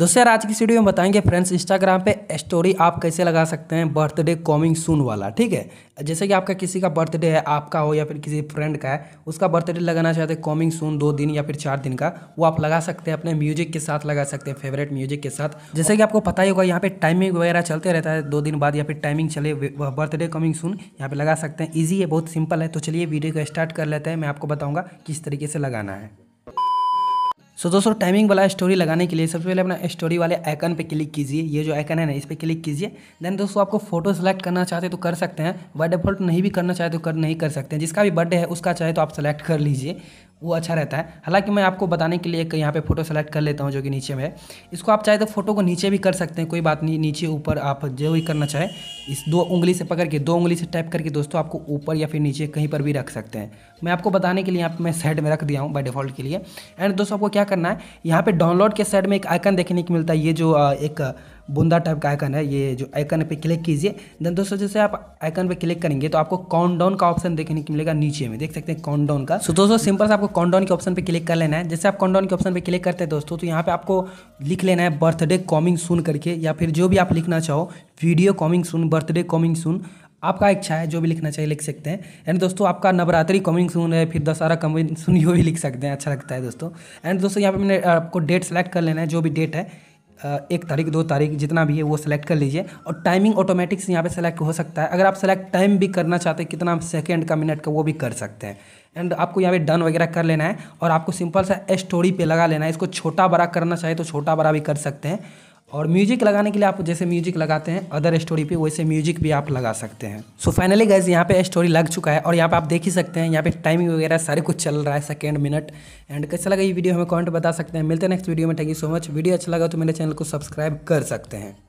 दोस्तों आज की वीडियो में बताएंगे फ्रेंड्स इंस्टाग्राम पे स्टोरी आप कैसे लगा सकते हैं बर्थडे कॉमिंग सून वाला ठीक है जैसे कि आपका किसी का बर्थडे है आपका हो या फिर किसी फ्रेंड का है उसका बर्थडे लगाना चाहते हैं कॉमिंग सून दो दिन या फिर चार दिन का वो आप लगा सकते हैं अपने म्यूजिक के साथ लगा सकते हैं फेवरेट म्यूजिक के साथ जैसे कि आपको पता ही होगा यहाँ पे टाइमिंग वगैरह चलते रहता है दो दिन बाद या फिर टाइमिंग चले बर्थडे कॉमिंग सून यहाँ पे लगा सकते हैं ईजी है बहुत सिंपल है तो चलिए वीडियो को स्टार्ट कर लेते हैं मैं आपको बताऊँगा किस तरीके से लगाना है सो so, दोस्तों टाइमिंग वाला स्टोरी लगाने के लिए सबसे पहले अपना स्टोरी वाले आइकन पे क्लिक कीजिए ये जो आइकन है ना इस पर क्लिक कीजिए देन दोस्तों आपको फोटो सेलेक्ट करना चाहते तो कर सकते हैं बाय डिफॉल्ट नहीं भी करना चाहते तो कर नहीं कर सकते हैं जिसका भी बर्थडे है उसका चाहे तो आप सेलेक्ट कर लीजिए वो अच्छा रहता है हालांकि मैं आपको बताने के लिए एक यहाँ पे फोटो सेलेक्ट कर लेता हूँ जो कि नीचे में है इसको आप चाहे तो फोटो को नीचे भी कर सकते हैं कोई बात नहीं नीचे ऊपर आप जो भी करना चाहे इस दो उंगली से पकड़ के दो उंगली से टाइप करके दोस्तों आपको ऊपर या फिर नीचे कहीं पर भी रख सकते हैं मैं आपको बताने के लिए यहाँ पर मैं साइड में रख दिया हूँ बाई डिफॉल्ट के लिए एंड दोस्तों आपको क्या करना है यहाँ पर डाउनलोड के साइड में एक आइकन देखने को मिलता है ये जो एक बुंदा टाइप का आइकन है ये जो आइकन पे क्लिक कीजिए देन दोस्तों जैसे आप आइकन पे क्लिक करेंगे तो आपको काउंटडाउन का ऑप्शन देखने को मिलेगा नीचे में देख सकते हैं काउंटडाउन का सो दोस्तों सिंपल से आपको काउंटडाउन के ऑप्शन पे क्लिक कर लेना है जैसे आप काउंटडाउन के ऑप्शन पे क्लिक करते हैं दोस्तों तो यहाँ पे आपको लिख लेना है बर्थडे कॉमिंग सुन करके या फिर जो भी आप लिखना चाहो video coming soon birthday coming soon आपका इच्छा है जो भी लिखना चाहिए लिख सकते हैं एंड दोस्तों आपका नवरात्रि कमिंग सुन है फिर दशहरा कमिंग सुन यो भी लिख सकते हैं अच्छा लगता है दोस्तों एंड दोस्तों यहाँ पे मैंने आपको डेट सेलेक्ट कर लेना है जो भी डेट है एक तारीख दो तारीख जितना भी है वो सेलेक्ट कर लीजिए और टाइमिंग ऑटोमेटिक से यहाँ पे सेलेक्ट हो सकता है अगर आप सेलेक्ट टाइम भी करना चाहते हैं कितना सेकेंड का मिनट का वो भी कर सकते हैं एंड आपको यहाँ पे डन वगैरह कर लेना है और आपको सिंपल सा स्टोरी पे लगा लेना है इसको छोटा बड़ा करना चाहिए तो छोटा बड़ा भी कर सकते हैं और म्यूजिक लगाने के लिए आप जैसे म्यूजिक लगाते हैं अदर स्टोरी पे वैसे म्यूजिक भी आप लगा सकते हैं सो फाइनली गैस यहाँ पे स्टोरी लग चुका है और यहाँ पे आप देख ही सकते हैं यहाँ पे टाइमिंग वगैरह सारे कुछ चल रहा है सेकेंड मिनट एंड कैसा लगा ये वीडियो हमें कमेंट बता सकते हैं मिलते हैं नेक्स्ट वीडियो में thank you so much video अच्छा लगा तो मेरे चैनल को सब्सक्राइब कर सकते हैं